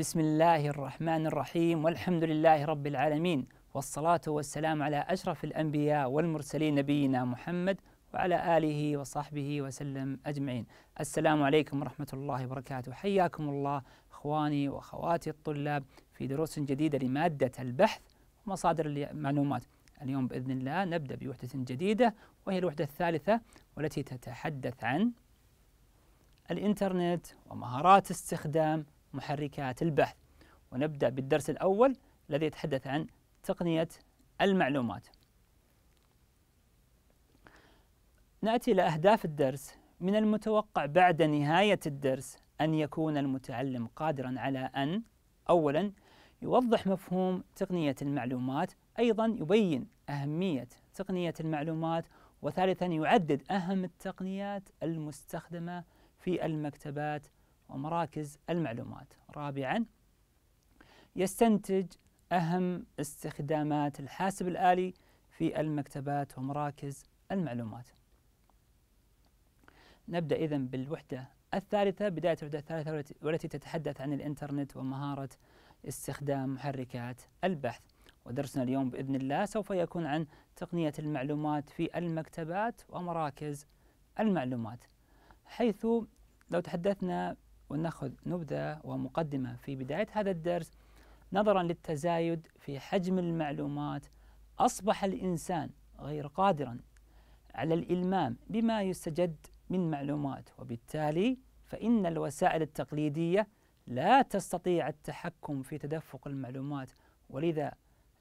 بسم الله الرحمن الرحيم والحمد لله رب العالمين والصلاة والسلام على أشرف الأنبياء والمرسلين نبينا محمد وعلى آله وصحبه وسلم أجمعين السلام عليكم ورحمة الله وبركاته حياكم الله أخواني وأخواتي الطلاب في دروس جديدة لمادة البحث ومصادر المعلومات اليوم بإذن الله نبدأ بوحدة جديدة وهي الوحدة الثالثة والتي تتحدث عن الإنترنت ومهارات استخدام محركات البحث ونبدأ بالدرس الأول الذي يتحدث عن تقنية المعلومات نأتي إلى أهداف الدرس من المتوقع بعد نهاية الدرس أن يكون المتعلم قادرا على أن أولا يوضح مفهوم تقنية المعلومات أيضا يبين أهمية تقنية المعلومات وثالثا يعدد أهم التقنيات المستخدمة في المكتبات ومراكز المعلومات رابعا يستنتج أهم استخدامات الحاسب الآلي في المكتبات ومراكز المعلومات نبدأ إذا بالوحدة الثالثة بداية الوحدة الثالثة والتي تتحدث عن الإنترنت ومهارة استخدام محركات البحث ودرسنا اليوم بإذن الله سوف يكون عن تقنية المعلومات في المكتبات ومراكز المعلومات حيث لو تحدثنا ونأخذ نبذة ومقدمة في بداية هذا الدرس نظرا للتزايد في حجم المعلومات أصبح الإنسان غير قادرا على الإلمام بما يستجد من معلومات وبالتالي فإن الوسائل التقليدية لا تستطيع التحكم في تدفق المعلومات ولذا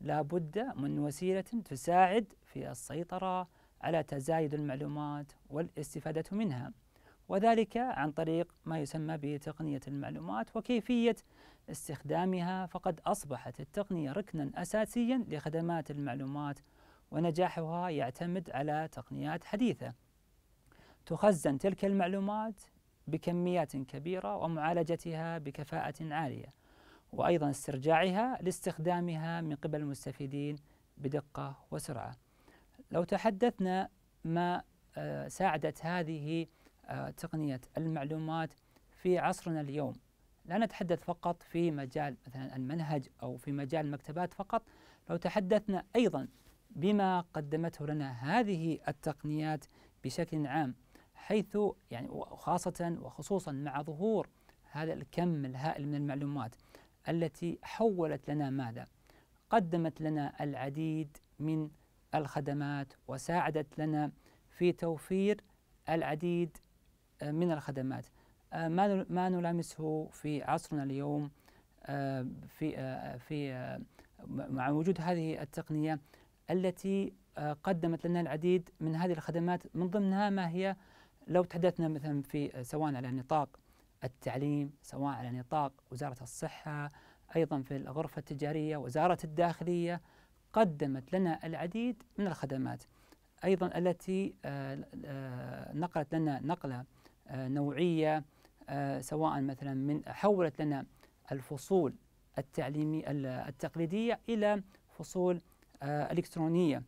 لا بد من وسيلة تساعد في السيطرة على تزايد المعلومات والاستفادة منها وذلك عن طريق ما يسمى بتقنية المعلومات وكيفية استخدامها فقد أصبحت التقنية ركنا أساسيا لخدمات المعلومات ونجاحها يعتمد على تقنيات حديثة تخزن تلك المعلومات بكميات كبيرة ومعالجتها بكفاءة عالية وأيضا استرجاعها لاستخدامها من قبل المستفيدين بدقة وسرعة لو تحدثنا ما آه، ساعدت هذه آه، تقنية المعلومات في عصرنا اليوم لا نتحدث فقط في مجال مثلا المنهج أو في مجال المكتبات فقط لو تحدثنا أيضا بما قدمته لنا هذه التقنيات بشكل عام حيث يعني وخاصة وخصوصا مع ظهور هذا الكم الهائل من المعلومات التي حولت لنا ماذا؟ قدمت لنا العديد من الخدمات وساعدت لنا في توفير العديد من الخدمات آه، ما نلامسه في عصرنا اليوم آه، في آه، في مع وجود هذه التقنيه التي قدمت لنا العديد من هذه الخدمات من ضمنها ما هي لو تحدثنا مثلا في سواء على نطاق التعليم سواء على نطاق وزاره الصحه ايضا في الغرفه التجاريه وزاره الداخليه قدمت لنا العديد من الخدمات ايضا التي نقلت لنا نقله آه، نوعية آه، سواء مثلا من حولت لنا الفصول التعليمي التقليدية إلى فصول آه، إلكترونية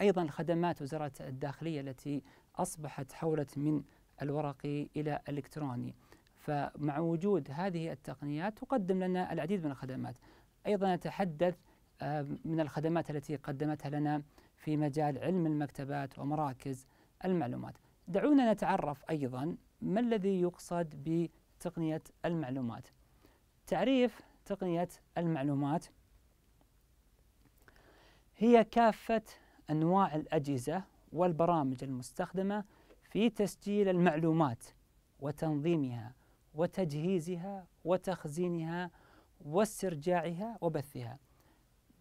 أيضا خدمات وزارة الداخلية التي أصبحت حولت من الورقي إلى الإلكتروني فمع وجود هذه التقنيات تقدم لنا العديد من الخدمات أيضا نتحدث من الخدمات التي قدمتها لنا في مجال علم المكتبات ومراكز المعلومات دعونا نتعرف أيضا ما الذي يقصد بتقنية المعلومات تعريف تقنية المعلومات هي كافة أنواع الأجهزة والبرامج المستخدمة في تسجيل المعلومات وتنظيمها وتجهيزها وتخزينها واسترجاعها وبثها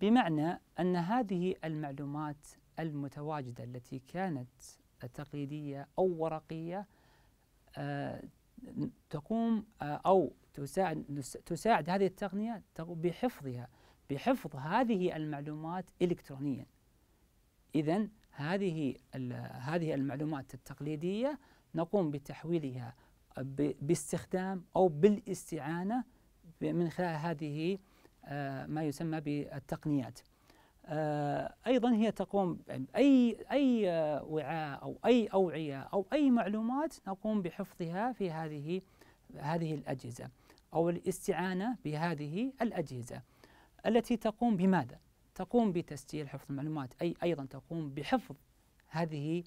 بمعنى أن هذه المعلومات المتواجدة التي كانت تقليدية أو ورقية آه، تقوم آه، أو تساعد, تساعد هذه التقنية بحفظها بحفظ هذه المعلومات إلكترونيا إذا هذه هذه المعلومات التقليدية نقوم بتحويلها باستخدام أو بالاستعانة من خلال هذه آه، ما يسمى بالتقنيات آه، ايضا هي تقوم اي اي وعاء او اي اوعيه او اي معلومات نقوم بحفظها في هذه هذه الاجهزه او الاستعانه بهذه الاجهزه التي تقوم بماذا؟ تقوم بتسجيل حفظ المعلومات اي ايضا تقوم بحفظ هذه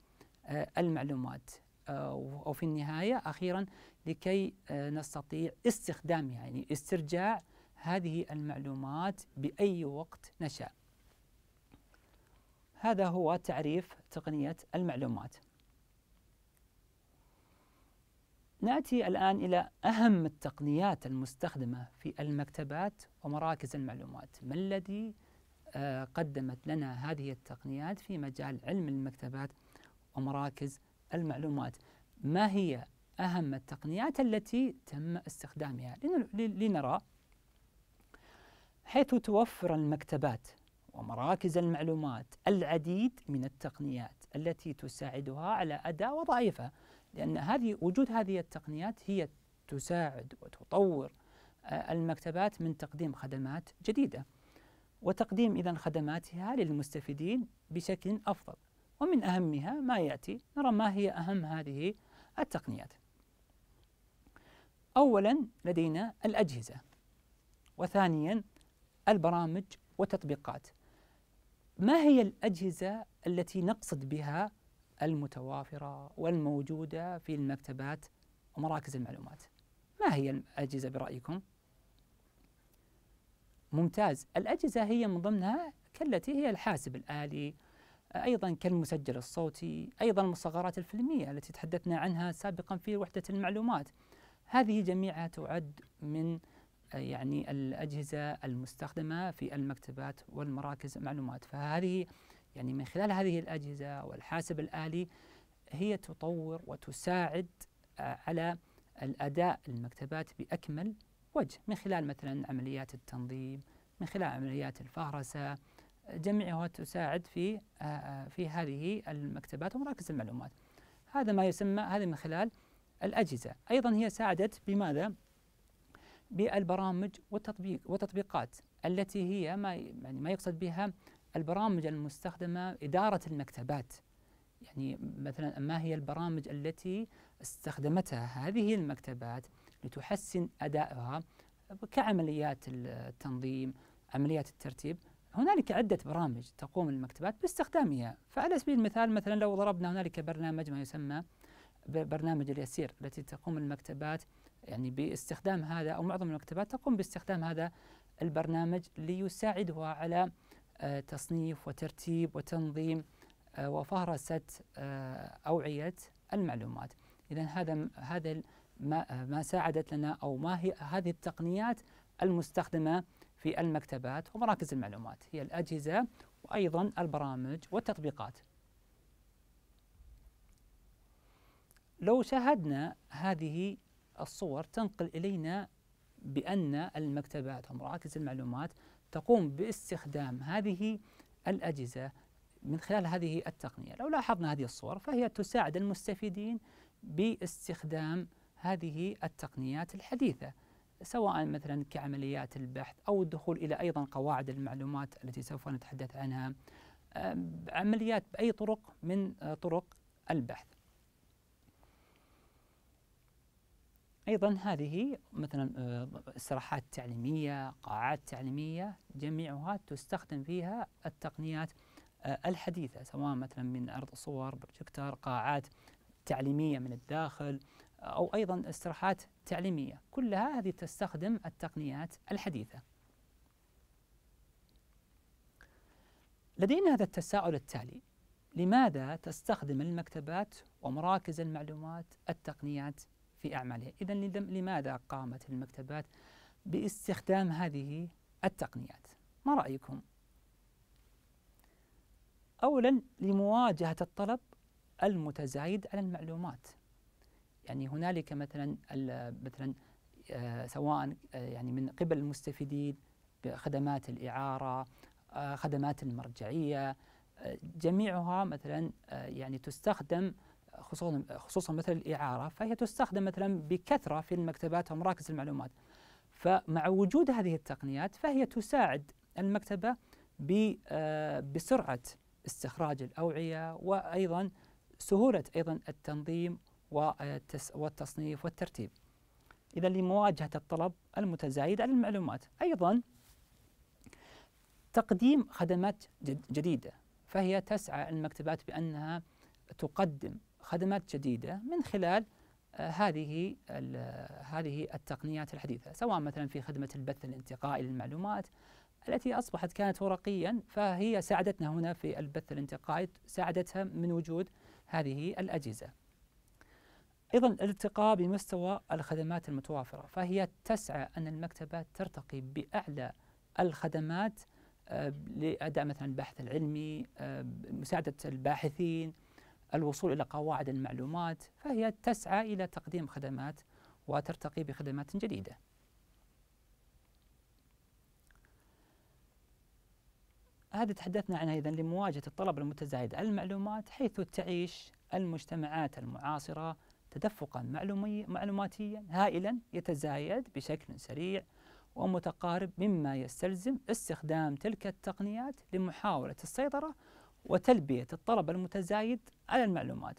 آه، المعلومات او آه، في النهايه اخيرا لكي نستطيع استخدامها يعني استرجاع هذه المعلومات باي وقت نشاء. هذا هو تعريف تقنية المعلومات. ناتي الان الى اهم التقنيات المستخدمه في المكتبات ومراكز المعلومات، ما الذي آه، قدمت لنا هذه التقنيات في مجال علم المكتبات ومراكز المعلومات؟ ما هي اهم التقنيات التي تم استخدامها؟ لنرى حيث توفر المكتبات ومراكز المعلومات العديد من التقنيات التي تساعدها على أداء وظائفها لأن هذه وجود هذه التقنيات هي تساعد وتطور آه، المكتبات من تقديم خدمات جديدة وتقديم إذا خدماتها للمستفيدين بشكل أفضل ومن أهمها ما يأتي نرى ما هي أهم هذه التقنيات أولا لدينا الأجهزة وثانيا البرامج والتطبيقات ما هي الأجهزة التي نقصد بها المتوافرة والموجودة في المكتبات ومراكز المعلومات ما هي الأجهزة برأيكم؟ ممتاز الأجهزة هي من ضمنها كالتي هي الحاسب الآلي أيضا كالمسجل الصوتي أيضا المصغرات الفيلمية التي تحدثنا عنها سابقا في وحدة المعلومات هذه جميعها تعد من يعني الأجهزة المستخدمة في المكتبات والمراكز المعلومات فهذه يعني من خلال هذه الأجهزة والحاسب الآلي هي تطور وتساعد آه، على الأداء المكتبات بأكمل وجه من خلال مثلا عمليات التنظيم من خلال عمليات الفهرسة آه، جميعها تساعد في آه، في هذه المكتبات ومراكز المعلومات هذا ما يسمى هذا من خلال الأجهزة أيضا هي ساعدت بماذا بالبرامج والتطبيق والتطبيقات التي هي ما يعني ما يقصد بها البرامج المستخدمه اداره المكتبات يعني مثلا ما هي البرامج التي استخدمتها هذه المكتبات لتحسن ادائها كعمليات التنظيم عمليات الترتيب هنالك عدة برامج تقوم المكتبات باستخدامها فعلى سبيل المثال مثلا لو ضربنا هنالك برنامج ما يسمى برنامج اليسير التي تقوم المكتبات يعني باستخدام هذا أو معظم المكتبات تقوم باستخدام هذا البرنامج ليساعدها على آه، تصنيف وترتيب وتنظيم آه، وفهرسة آه، أوعية المعلومات إذا هذا هذا ما ساعدت لنا أو ما هي هذه التقنيات المستخدمة في المكتبات ومراكز المعلومات هي الأجهزة وأيضا البرامج والتطبيقات لو شاهدنا هذه الصور تنقل إلينا بأن المكتبات ومراكز المعلومات تقوم باستخدام هذه الأجهزة من خلال هذه التقنية لو لاحظنا هذه الصور فهي تساعد المستفيدين باستخدام هذه التقنيات الحديثة سواء مثلا كعمليات البحث أو الدخول إلى أيضا قواعد المعلومات التي سوف نتحدث عنها عمليات بأي طرق من آه، طرق البحث أيضا هذه مثلا آه، استراحات تعليمية قاعات تعليمية جميعها تستخدم فيها التقنيات آه، الحديثة سواء مثلا من عرض صور بروجكتر، قاعات تعليمية من الداخل آه، أو أيضا استراحات تعليمية كلها هذه تستخدم التقنيات الحديثة لدينا هذا التساؤل التالي لماذا تستخدم المكتبات ومراكز المعلومات التقنيات في أعمالها إذا لماذا قامت المكتبات باستخدام هذه التقنيات ما رأيكم؟ أولا لمواجهة الطلب المتزايد على المعلومات يعني هنالك مثلا مثلا آه، سواء آه، يعني من قبل المستفيدين بخدمات الإعارة آه، خدمات المرجعية جميعها مثلا يعني تستخدم خصوصا خصوصا مثل الاعاره فهي تستخدم مثلا بكثره في المكتبات ومراكز المعلومات. فمع وجود هذه التقنيات فهي تساعد المكتبه آه، بسرعه استخراج الاوعيه وايضا سهوله ايضا التنظيم والتصنيف والترتيب. إذا لمواجهة الطلب المتزايد على المعلومات أيضا تقديم خدمات جديدة فهي تسعى المكتبات بأنها تقدم خدمات جديدة من خلال آه، هذه هذه التقنيات الحديثة سواء مثلا في خدمة البث الانتقائي للمعلومات التي أصبحت كانت ورقيا فهي ساعدتنا هنا في البث الانتقائي ساعدتها من وجود هذه الأجهزة أيضا الارتقاء بمستوى الخدمات المتوافرة فهي تسعى أن المكتبة ترتقي بأعلى الخدمات آه، لأداء مثلا البحث العلمي آه، مساعدة الباحثين الوصول إلى قواعد المعلومات فهي تسعى إلى تقديم خدمات وترتقي بخدمات جديدة هذا تحدثنا عنها إذن لمواجهة الطلب المتزايد على المعلومات حيث تعيش المجتمعات المعاصرة تدفقا معلوماتيا هائلا يتزايد بشكل سريع ومتقارب مما يستلزم استخدام تلك التقنيات لمحاولة السيطرة وتلبية الطلب المتزايد على المعلومات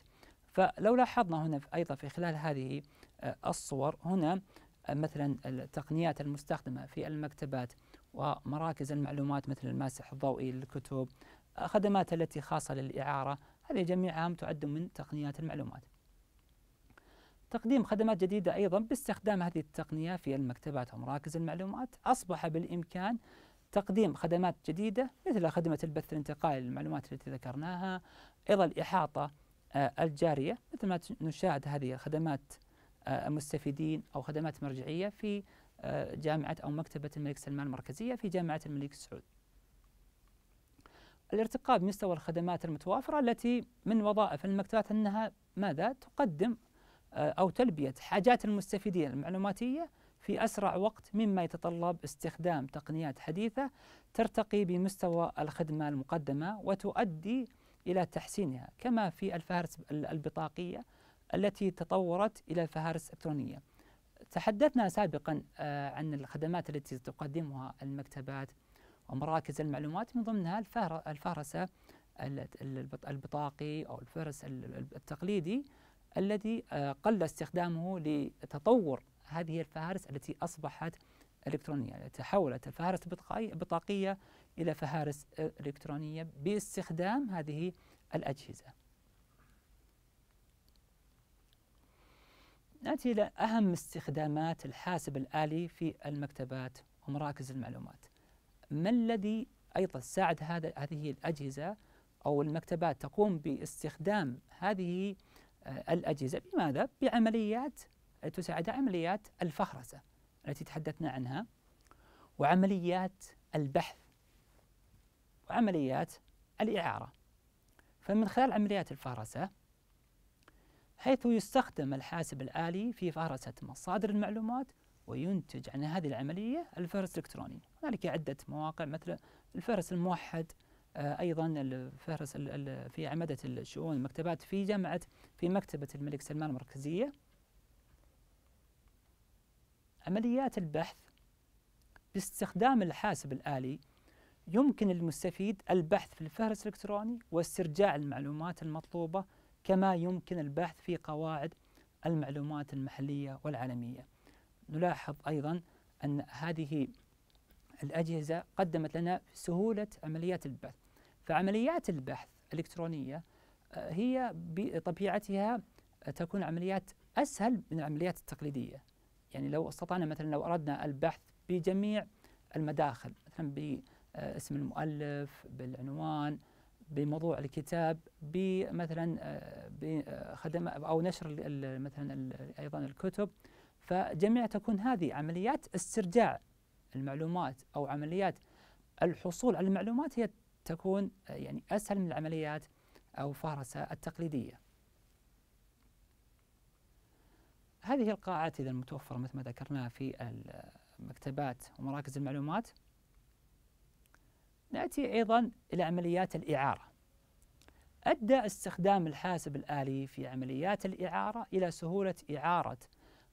فلو لاحظنا هنا أيضا في خلال هذه آه، الصور هنا آه، مثلا التقنيات المستخدمة في المكتبات ومراكز المعلومات مثل الماسح الضوئي للكتب آه، خدمات التي خاصة للإعارة هذه جميعها تعد من تقنيات المعلومات تقديم خدمات جديدة أيضا باستخدام هذه التقنية في المكتبات ومراكز المعلومات أصبح بالإمكان تقديم خدمات جديدة مثل خدمة البث الانتقالي للمعلومات التي ذكرناها أيضا الإحاطة آه، الجارية مثل ما نشاهد هذه خدمات آه، مستفيدين أو خدمات مرجعية في آه، جامعة أو مكتبة الملك سلمان المركزية في جامعة الملك سعود الارتقاء بمستوى الخدمات المتوافرة التي من وظائف المكتبات أنها ماذا تقدم أو تلبية حاجات المستفيدين المعلوماتية في أسرع وقت مما يتطلب استخدام تقنيات حديثة ترتقي بمستوى الخدمة المقدمة وتؤدي إلى تحسينها كما في الفهرس البطاقية التي تطورت إلى فهارس إلكترونية تحدثنا سابقا آه، عن الخدمات التي تقدمها المكتبات ومراكز المعلومات من ضمنها الفهرسة البطاقي أو الفهرس التقليدي الذي آه، قل استخدامه لتطور هذه الفهارس التي أصبحت إلكترونية يعني تحولت الفهارس البطاقية إلى فهارس إلكترونية باستخدام هذه الأجهزة نأتي إلى أهم استخدامات الحاسب الآلي في المكتبات ومراكز المعلومات ما الذي أيضا ساعد هذا هذه الأجهزة أو المكتبات تقوم باستخدام هذه آه، الأجهزة بماذا؟ بعمليات تساعد عمليات الفهرسة التي تحدثنا عنها وعمليات البحث وعمليات الإعارة فمن خلال عمليات الفهرسة حيث يستخدم الحاسب الآلي في فهرسة مصادر المعلومات وينتج عن هذه العملية الفهرس الإلكتروني هنالك عدة مواقع مثل الفهرس الموحد آه، ايضا الفهرس في عمدة الشؤون المكتبات في جامعه في مكتبه الملك سلمان المركزيه عمليات البحث باستخدام الحاسب الآلي يمكن للمستفيد البحث في الفهرس الإلكتروني واسترجاع المعلومات المطلوبة كما يمكن البحث في قواعد المعلومات المحلية والعالمية نلاحظ أيضا أن هذه الأجهزة قدمت لنا سهولة عمليات البحث فعمليات البحث الإلكترونية آه، هي بطبيعتها تكون عمليات أسهل من العمليات التقليدية يعني لو استطعنا مثلا لو أردنا البحث بجميع المداخل مثلا باسم آه، المؤلف بالعنوان بموضوع الكتاب بمثلا آه، بخدمة آه، أو نشر مثلا أيضا الكتب فجميع تكون هذه عمليات استرجاع المعلومات أو عمليات الحصول على المعلومات هي تكون يعني أسهل من العمليات أو فهرسة التقليدية هذه القاعات إذا المتوفرة مثل ما ذكرنا في المكتبات ومراكز المعلومات نأتي أيضا إلى عمليات الإعارة أدى استخدام الحاسب الآلي في عمليات الإعارة إلى سهولة إعارة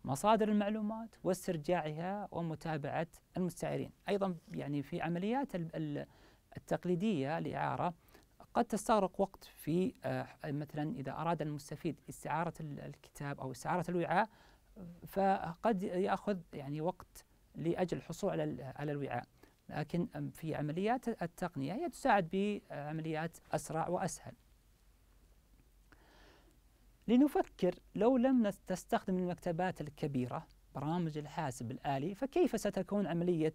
مصادر المعلومات واسترجاعها ومتابعة المستعيرين أيضا يعني في عمليات التقليدية الإعارة قد تستغرق وقت في آه، مثلا إذا أراد المستفيد استعارة الكتاب أو استعارة الوعاء فقد يأخذ يعني وقت لأجل الحصول على على الوعاء لكن في عمليات التقنية هي تساعد بعمليات أسرع وأسهل لنفكر لو لم تستخدم المكتبات الكبيرة برامج الحاسب الآلي فكيف ستكون عملية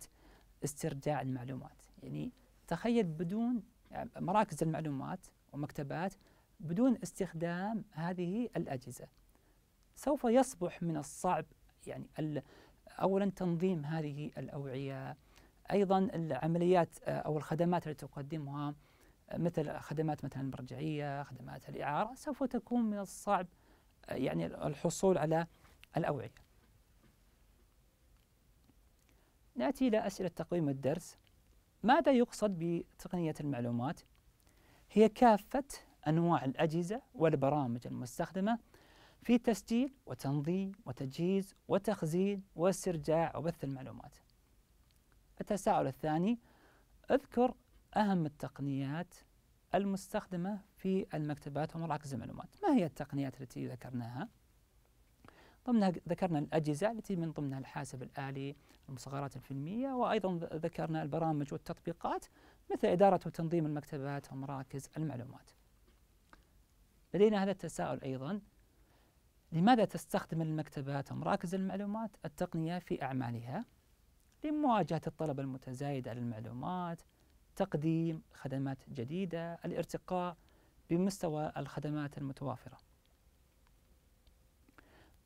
استرجاع المعلومات يعني تخيل بدون يعني مراكز المعلومات ومكتبات بدون استخدام هذه الأجهزة سوف يصبح من الصعب يعني أولا تنظيم هذه الأوعية أيضا العمليات آه، أو الخدمات التي تقدمها آه، مثل خدمات مثلا المرجعية خدمات الإعارة سوف تكون من الصعب آه، يعني الحصول على الأوعية نأتي إلى أسئلة تقويم الدرس ماذا يقصد بتقنية المعلومات؟ هي كافة أنواع الأجهزة والبرامج المستخدمة في تسجيل وتنظيم وتجهيز وتخزين واسترجاع وبث المعلومات. التساؤل الثاني اذكر أهم التقنيات المستخدمة في المكتبات ومراكز المعلومات ما هي التقنيات التي ذكرناها؟ ضمنها ذكرنا الأجهزة التي من ضمنها الحاسب الآلي المصغرات الفيلمية وأيضا ذكرنا البرامج والتطبيقات مثل إدارة وتنظيم المكتبات ومراكز المعلومات لدينا هذا التساؤل أيضا لماذا تستخدم المكتبات ومراكز المعلومات التقنية في أعمالها؟ لمواجهة الطلب المتزايد على المعلومات تقديم خدمات جديدة الارتقاء بمستوى الخدمات المتوافرة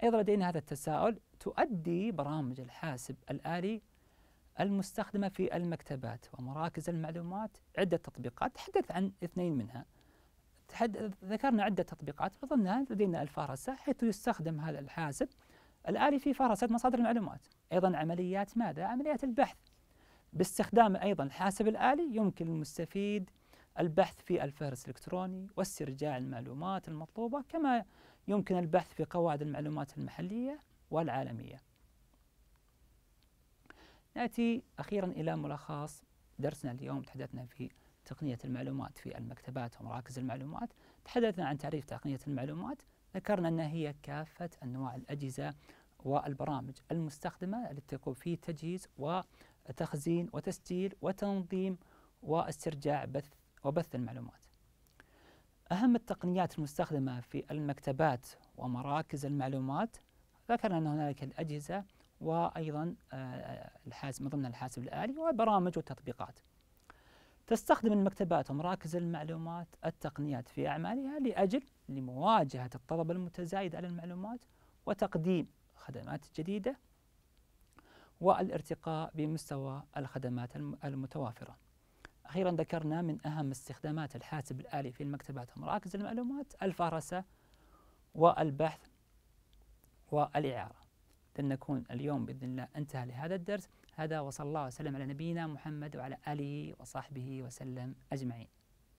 أيضا لدينا هذا التساؤل تؤدي برامج الحاسب الآلي المستخدمة في المكتبات ومراكز المعلومات عدة تطبيقات تحدث عن اثنين منها ذكرنا عدة تطبيقات من ضمنها لدينا الفارسة حيث يستخدم هذا الحاسب الآلي في فارسة مصادر المعلومات أيضا عمليات ماذا؟ عمليات البحث باستخدام أيضا الحاسب الآلي يمكن للمستفيد البحث في الفهرس الإلكتروني واسترجاع المعلومات المطلوبة كما يمكن البحث في قواعد المعلومات المحلية والعالمية. نأتي أخيرا إلى ملخص درسنا اليوم تحدثنا في تقنية المعلومات في المكتبات ومراكز المعلومات تحدثنا عن تعريف تقنية المعلومات ذكرنا أنها هي كافة أنواع الأجهزة والبرامج المستخدمة التي تقوم في تجهيز وتخزين وتسجيل وتنظيم واسترجاع بث وبث المعلومات أهم التقنيات المستخدمة في المكتبات ومراكز المعلومات ذكرنا أن هنالك الأجهزة وأيضا آه، آه، الحاسب من ضمن الحاسب الآلي وبرامج وتطبيقات تستخدم المكتبات ومراكز المعلومات التقنيات في أعمالها لأجل لمواجهة الطلب المتزايد على المعلومات وتقديم خدمات جديدة والارتقاء بمستوى الخدمات المتوافرة أخيرا ذكرنا من أهم استخدامات الحاسب الآلي في المكتبات ومراكز المعلومات الفرسة والبحث والإعارة لنكون اليوم بإذن الله انتهى لهذا الدرس هذا وصلى الله وسلم على نبينا محمد وعلى آله وصحبه وسلم أجمعين